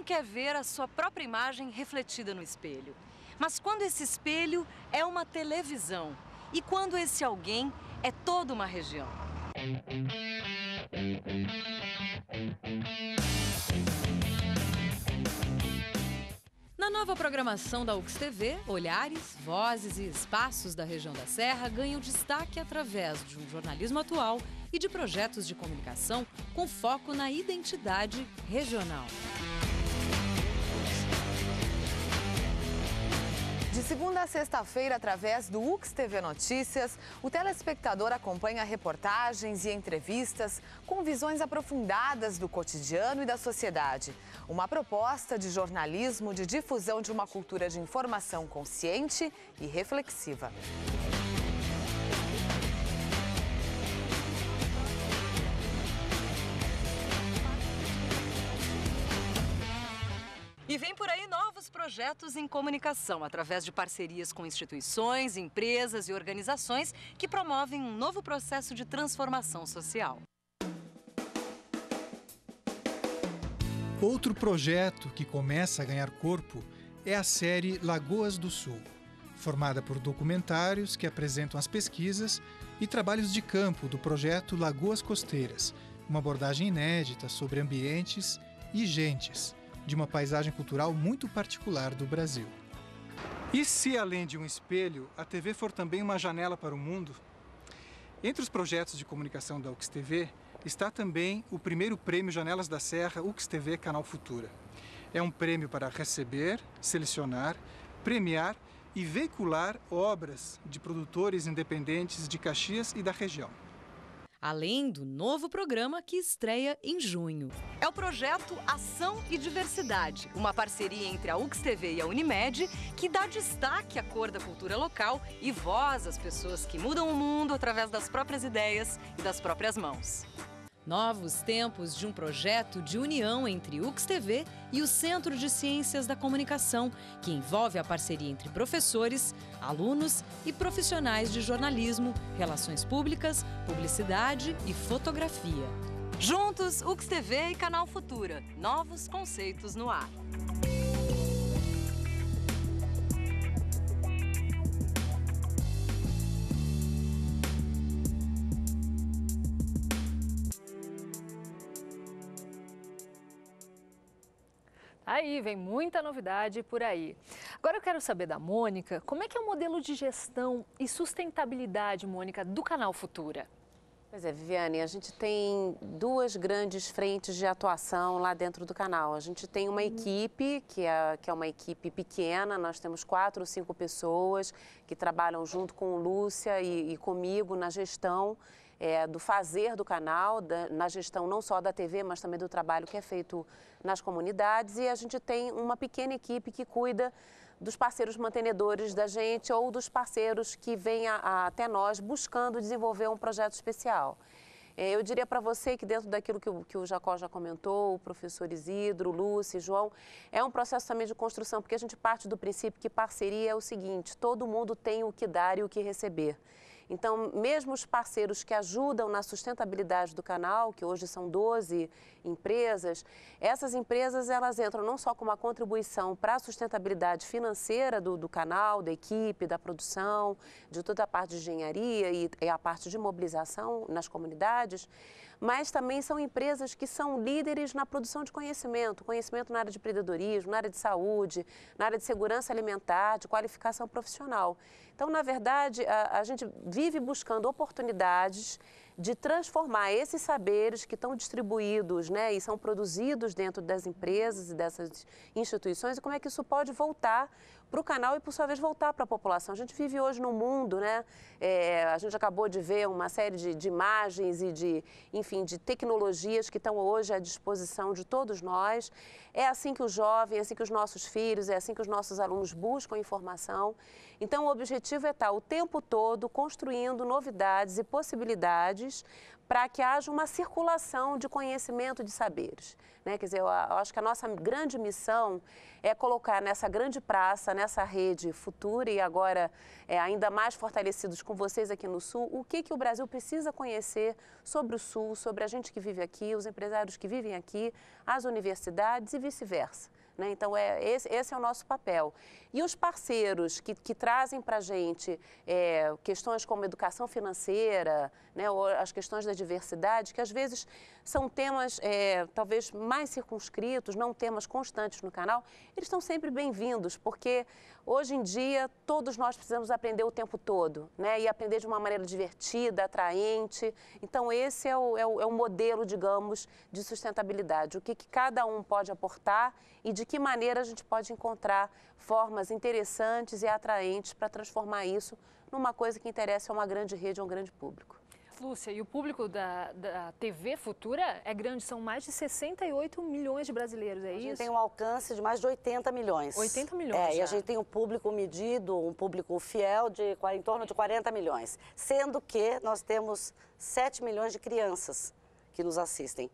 não quer ver a sua própria imagem refletida no espelho. Mas quando esse espelho é uma televisão e quando esse alguém é toda uma região. Na nova programação da UX TV, olhares, vozes e espaços da região da Serra ganham destaque através de um jornalismo atual e de projetos de comunicação com foco na identidade regional. De segunda a sexta-feira, através do UX TV Notícias, o telespectador acompanha reportagens e entrevistas com visões aprofundadas do cotidiano e da sociedade. Uma proposta de jornalismo de difusão de uma cultura de informação consciente e reflexiva. E vem por aí nós projetos em comunicação, através de parcerias com instituições, empresas e organizações que promovem um novo processo de transformação social. Outro projeto que começa a ganhar corpo é a série Lagoas do Sul, formada por documentários que apresentam as pesquisas e trabalhos de campo do projeto Lagoas Costeiras, uma abordagem inédita sobre ambientes e gentes de uma paisagem cultural muito particular do Brasil. E se, além de um espelho, a TV for também uma janela para o mundo? Entre os projetos de comunicação da UXTV está também o primeiro prêmio Janelas da Serra UXTV Canal Futura. É um prêmio para receber, selecionar, premiar e veicular obras de produtores independentes de Caxias e da região além do novo programa que estreia em junho. É o projeto Ação e Diversidade, uma parceria entre a UXTV e a Unimed, que dá destaque à cor da cultura local e voz às pessoas que mudam o mundo através das próprias ideias e das próprias mãos. Novos tempos de um projeto de união entre UxTV e o Centro de Ciências da Comunicação, que envolve a parceria entre professores, alunos e profissionais de jornalismo, relações públicas, publicidade e fotografia. Juntos, UxTV e Canal Futura. Novos conceitos no ar. aí, vem muita novidade por aí. Agora eu quero saber da Mônica, como é que é o modelo de gestão e sustentabilidade, Mônica, do canal Futura? Pois é, Viviane, a gente tem duas grandes frentes de atuação lá dentro do canal. A gente tem uma uhum. equipe, que é, que é uma equipe pequena, nós temos quatro ou cinco pessoas que trabalham junto com Lúcia e, e comigo na gestão é, do fazer do canal, da, na gestão não só da TV, mas também do trabalho que é feito nas comunidades. E a gente tem uma pequena equipe que cuida dos parceiros mantenedores da gente ou dos parceiros que vêm a, a, até nós buscando desenvolver um projeto especial. É, eu diria para você que dentro daquilo que o, que o Jacó já comentou, o professor Isidro, Lúcio, João, é um processo também de construção, porque a gente parte do princípio que parceria é o seguinte, todo mundo tem o que dar e o que receber. Então, mesmo os parceiros que ajudam na sustentabilidade do canal, que hoje são 12 empresas, essas empresas elas entram não só com uma contribuição para a sustentabilidade financeira do, do canal, da equipe, da produção, de toda a parte de engenharia e, e a parte de mobilização nas comunidades, mas também são empresas que são líderes na produção de conhecimento, conhecimento na área de empreendedorismo, na área de saúde, na área de segurança alimentar, de qualificação profissional. Então, na verdade, a, a gente vive buscando oportunidades de transformar esses saberes que estão distribuídos né, e são produzidos dentro das empresas e dessas instituições e como é que isso pode voltar para o canal e, por sua vez, voltar para a população. A gente vive hoje num mundo, né? É, a gente acabou de ver uma série de, de, imagens e de, enfim, de tecnologias que estão hoje à disposição de todos nós. É assim que o jovem, é assim que os nossos filhos, é assim que os nossos alunos buscam informação. Então, o objetivo é estar o tempo todo construindo novidades e possibilidades para que haja uma circulação de conhecimento de saberes. Né? Quer dizer, eu acho que a nossa grande missão é colocar nessa grande praça, nessa rede futura e agora é, ainda mais fortalecidos com vocês aqui no Sul, o que, que o Brasil precisa conhecer sobre o Sul, sobre a gente que vive aqui, os empresários que vivem aqui, as universidades e vice-versa. Né? Então, é, esse, esse, é o nosso papel. E os parceiros que, que trazem para a gente é, questões como educação financeira, né, ou as questões da diversidade, que às vezes são temas é, talvez mais circunscritos, não temas constantes no canal, eles estão sempre bem-vindos, porque hoje em dia todos nós precisamos aprender o tempo todo, né? E aprender de uma maneira divertida, atraente. Então esse é o, é o, é o modelo, digamos, de sustentabilidade, o que, que cada um pode aportar e de que maneira a gente pode encontrar formas interessantes e atraentes para transformar isso numa coisa que interessa a uma grande rede, a um grande público. Lúcia, e o público da, da TV Futura é grande, são mais de 68 milhões de brasileiros, é a isso? A gente tem um alcance de mais de 80 milhões. 80 milhões. É, já. e a gente tem um público medido, um público fiel de em torno de 40 milhões. Sendo que nós temos 7 milhões de crianças que nos assistem.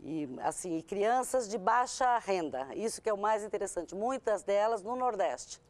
E, assim, crianças de baixa renda. Isso que é o mais interessante. Muitas delas no Nordeste.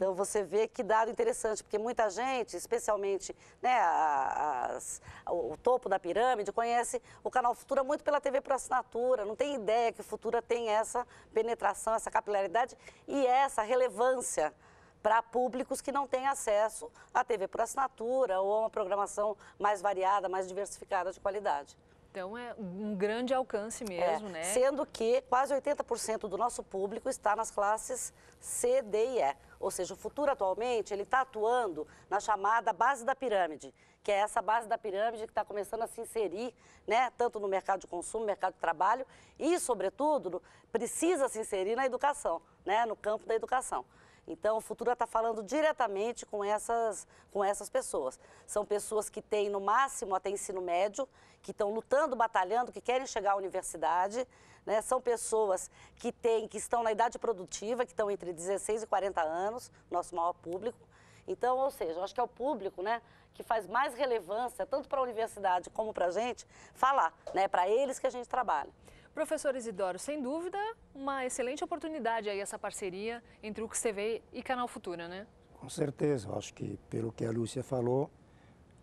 Então você vê que dado interessante, porque muita gente, especialmente né, as, o topo da pirâmide, conhece o canal Futura muito pela TV por assinatura, não tem ideia que o Futura tem essa penetração, essa capilaridade e essa relevância para públicos que não têm acesso à TV por assinatura ou a uma programação mais variada, mais diversificada de qualidade. Então é um grande alcance é, mesmo, é, né? Sendo que quase 80% do nosso público está nas classes C, D e E. Ou seja, o futuro atualmente ele está atuando na chamada base da pirâmide, que é essa base da pirâmide que está começando a se inserir, né, tanto no mercado de consumo, mercado de trabalho e, sobretudo, precisa se inserir na educação, né, no campo da educação. Então, o Futura está falando diretamente com essas, com essas pessoas. São pessoas que têm, no máximo, até ensino médio, que estão lutando, batalhando, que querem chegar à universidade. Né? São pessoas que, têm, que estão na idade produtiva, que estão entre 16 e 40 anos, nosso maior público. Então, ou seja, eu acho que é o público né, que faz mais relevância, tanto para a universidade como para a gente, falar. Né? É para eles que a gente trabalha. Professor Isidoro, sem dúvida, uma excelente oportunidade aí essa parceria entre o TV e Canal Futura, né? Com certeza, acho que pelo que a Lúcia falou,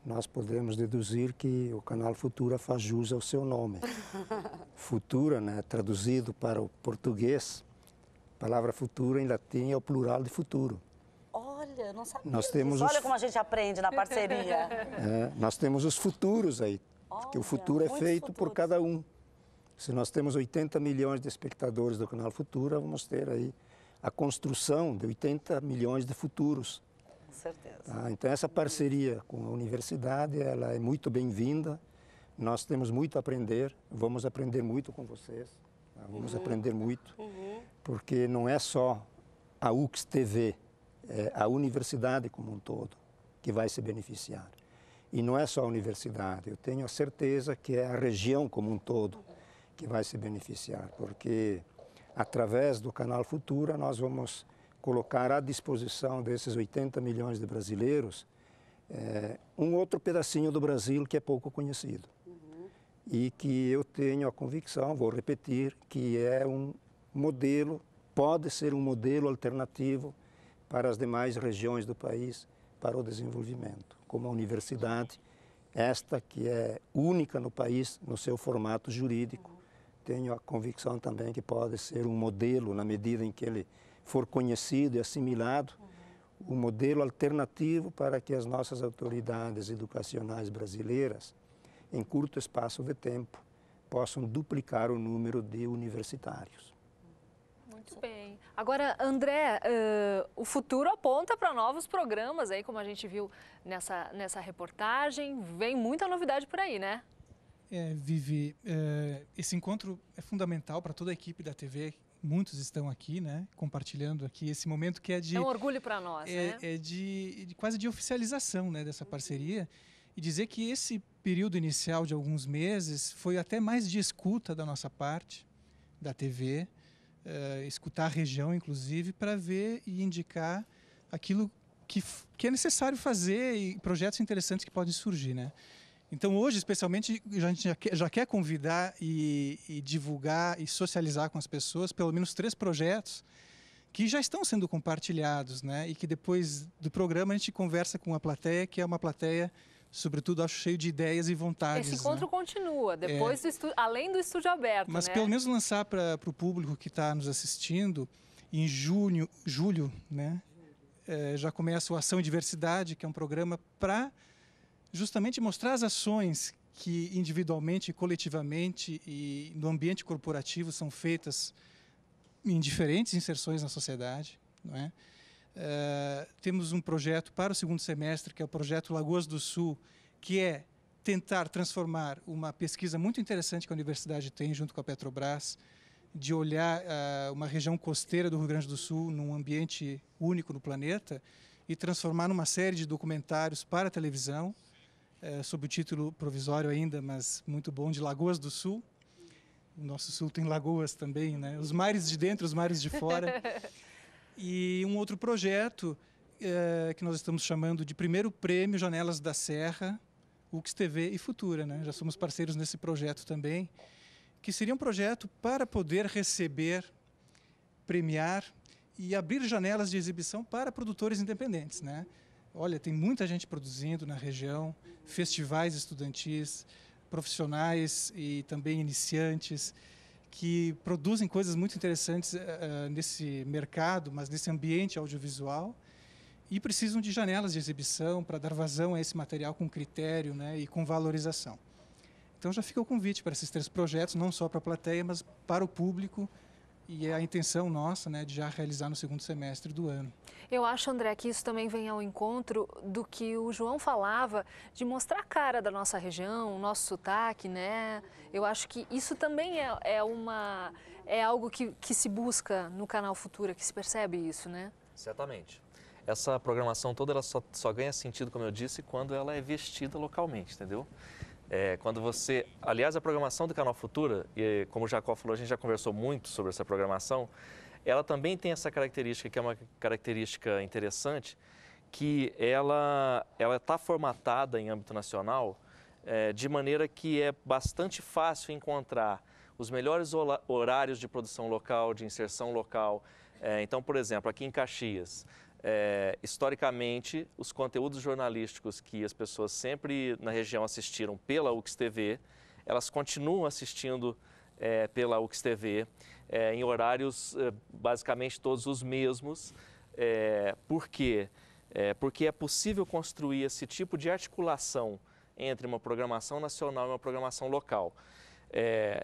nós podemos deduzir que o Canal Futura faz jus ao seu nome. futura, né, traduzido para o português, a palavra futura em latim é o plural de futuro. Olha, não sabia nós temos os... Olha como a gente aprende na parceria. é, nós temos os futuros aí, Olha, porque o futuro é feito futuros. por cada um. Se nós temos 80 milhões de espectadores do canal Futura, vamos ter aí a construção de 80 milhões de futuros. Com certeza. Tá? Então essa parceria com a universidade, ela é muito bem-vinda. Nós temos muito a aprender, vamos aprender muito com vocês. Tá? Vamos uhum. aprender muito, uhum. porque não é só a UX TV, é a universidade como um todo que vai se beneficiar. E não é só a universidade, eu tenho a certeza que é a região como um todo que vai se beneficiar, porque através do Canal Futura nós vamos colocar à disposição desses 80 milhões de brasileiros é, um outro pedacinho do Brasil que é pouco conhecido uhum. e que eu tenho a convicção, vou repetir, que é um modelo, pode ser um modelo alternativo para as demais regiões do país para o desenvolvimento, como a universidade, esta que é única no país no seu formato jurídico, tenho a convicção também que pode ser um modelo, na medida em que ele for conhecido e assimilado, um modelo alternativo para que as nossas autoridades educacionais brasileiras, em curto espaço de tempo, possam duplicar o número de universitários. Muito bem. Agora, André, uh, o futuro aponta para novos programas aí, como a gente viu nessa, nessa reportagem. Vem muita novidade por aí, né? É, Vivi, é, esse encontro é fundamental para toda a equipe da TV. Muitos estão aqui, né? Compartilhando aqui esse momento que é de. É um orgulho para nós, é, né? É de, de, quase de oficialização, né? Dessa parceria e dizer que esse período inicial de alguns meses foi até mais de escuta da nossa parte, da TV, é, escutar a região, inclusive, para ver e indicar aquilo que, que é necessário fazer e projetos interessantes que podem surgir, né? Então, hoje, especialmente, a gente já quer, já quer convidar e, e, divulgar e socializar com as pessoas pelo menos três projetos que já estão sendo compartilhados, né? E que depois do programa a gente conversa com a plateia, que é uma plateia, sobretudo, acho cheio de ideias e vontades. Esse né? encontro né? continua, é. depois é, do estu... além do estúdio aberto. Mas né? pelo menos lançar para o público que está nos assistindo, em junho, julho, né? É, já começa o Ação e Diversidade, que é um programa para justamente mostrar as ações que individualmente, coletivamente e no ambiente corporativo são feitas em diferentes inserções na sociedade. É? Uh, temos um projeto para o segundo semestre, que é o projeto Lagoas do Sul, que é tentar transformar uma pesquisa muito interessante que a universidade tem junto com a Petrobras, de olhar uh, uma região costeira do Rio Grande do Sul num ambiente único no planeta e transformar numa série de documentários para televisão é, sob o título provisório ainda, mas muito bom, de Lagoas do Sul. O nosso sul tem lagoas também, né? Os mares de dentro, os mares de fora. e um outro projeto é, que nós estamos chamando de primeiro prêmio Janelas da Serra, UX TV e Futura, né? Já somos parceiros nesse projeto também, que seria um projeto para poder receber, premiar e abrir janelas de exibição para produtores independentes, né? Olha, tem muita gente produzindo na região, festivais estudantis, profissionais e também iniciantes que produzem coisas muito interessantes uh, nesse mercado, mas nesse ambiente audiovisual e precisam de janelas de exibição para dar vazão a esse material com critério né, e com valorização. Então já fica o convite para esses três projetos, não só para a plateia, mas para o público e é a intenção nossa né, de já realizar no segundo semestre do ano. Eu acho, André, que isso também vem ao encontro do que o João falava, de mostrar a cara da nossa região, o nosso sotaque, né? Eu acho que isso também é, é, uma, é algo que, que se busca no Canal Futura, que se percebe isso, né? Certamente. Essa programação toda ela só, só ganha sentido, como eu disse, quando ela é vestida localmente, entendeu? É, quando você. Aliás, a programação do Canal Futura, e como o Jacó falou, a gente já conversou muito sobre essa programação, ela também tem essa característica, que é uma característica interessante, que ela está formatada em âmbito nacional é, de maneira que é bastante fácil encontrar os melhores horários de produção local, de inserção local. É, então, por exemplo, aqui em Caxias, é, historicamente, os conteúdos jornalísticos que as pessoas sempre na região assistiram pela UXTV, elas continuam assistindo é, pela UXTV é, em horários é, basicamente todos os mesmos. É, por quê? É, porque é possível construir esse tipo de articulação entre uma programação nacional e uma programação local.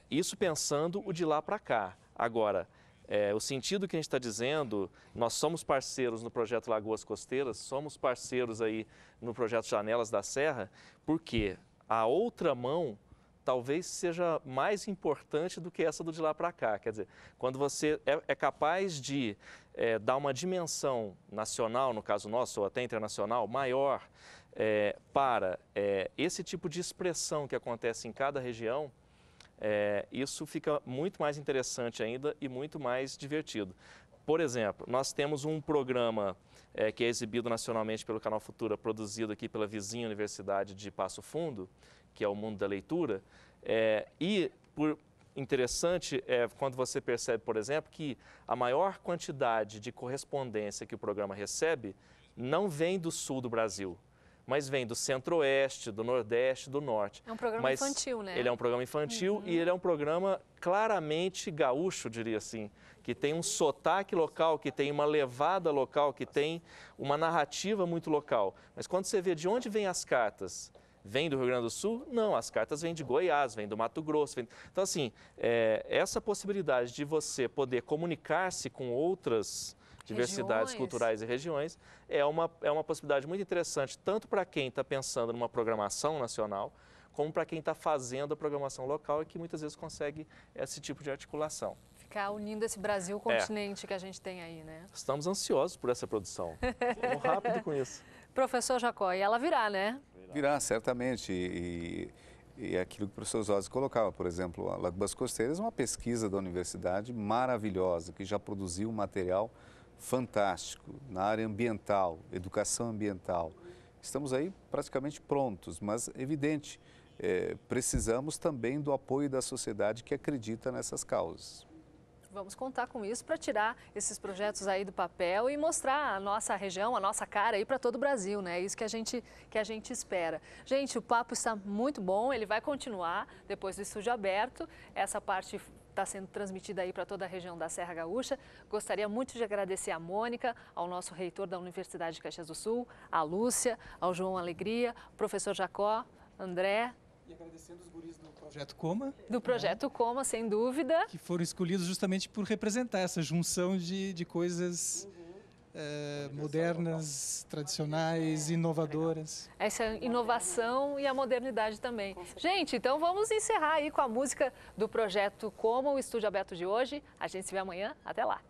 isso pensando o de lá para cá. Agora, é, o sentido que a gente está dizendo, nós somos parceiros no projeto Lagoas Costeiras, somos parceiros aí no projeto Janelas da Serra, porque a outra mão talvez seja mais importante do que essa do de lá para cá. Quer dizer, quando você é, é capaz de é, dar uma dimensão nacional, no caso nosso, ou até internacional, maior é, para é, esse tipo de expressão que acontece em cada região, é, isso fica muito mais interessante ainda e muito mais divertido. Por exemplo, nós temos um programa é, que é exibido nacionalmente pelo Canal Futura, produzido aqui pela vizinha Universidade de Passo Fundo, que é o Mundo da Leitura. É, e por interessante é quando você percebe, por exemplo, que a maior quantidade de correspondência que o programa recebe não vem do sul do Brasil, mas vem do centro-oeste, do nordeste, do norte. É um programa mas infantil, né? Ele é um programa infantil uhum. e ele é um programa claramente gaúcho, diria assim, que tem um sotaque local, que tem uma levada local, que tem uma narrativa muito local. Mas quando você vê de onde vêm as cartas, vem do Rio Grande do Sul? Não, as cartas vêm de Goiás, vêm do Mato Grosso. Vem... Então, assim, é, essa possibilidade de você poder comunicar-se com outras diversidades regiões. culturais e regiões, é uma, é uma possibilidade muito interessante, tanto para quem está pensando numa programação nacional, como para quem está fazendo a programação local e que muitas vezes consegue esse tipo de articulação. Ficar unindo esse Brasil é. continente é. que a gente tem aí, né? Estamos ansiosos por essa produção. Vamos rápido com isso. Professor Jacó, e ela virá, né? Virá, certamente. E, e é aquilo que o professor Zozzi colocava, por exemplo, a Lagoas Costeiras é uma pesquisa da universidade maravilhosa, que já produziu material fantástico na área ambiental, educação ambiental. Estamos aí praticamente prontos, mas evidente, é, precisamos também do apoio da sociedade que acredita nessas causas. Vamos contar com isso para tirar esses projetos aí do papel e mostrar a nossa região, a nossa cara aí para todo o Brasil, né? É isso que a, gente, que a gente espera. Gente, o papo está muito bom, ele vai continuar depois do estúdio aberto. Essa parte está sendo transmitida aí para toda a região da Serra Gaúcha. Gostaria muito de agradecer a Mônica, ao nosso reitor da Universidade de Caxias do Sul, a Lúcia, ao João Alegria, professor Jacó, André, e agradecendo os guris do Projeto Coma. Do né? Projeto né? Coma, sem dúvida. Que foram escolhidos justamente por representar essa junção de, de coisas uhum eh, modernas, tradicionais, inovadoras. Essa inovação e a modernidade também. Gente, então vamos encerrar aí com a música do projeto Como o Estúdio Aberto de hoje. A gente se vê amanhã. Até lá.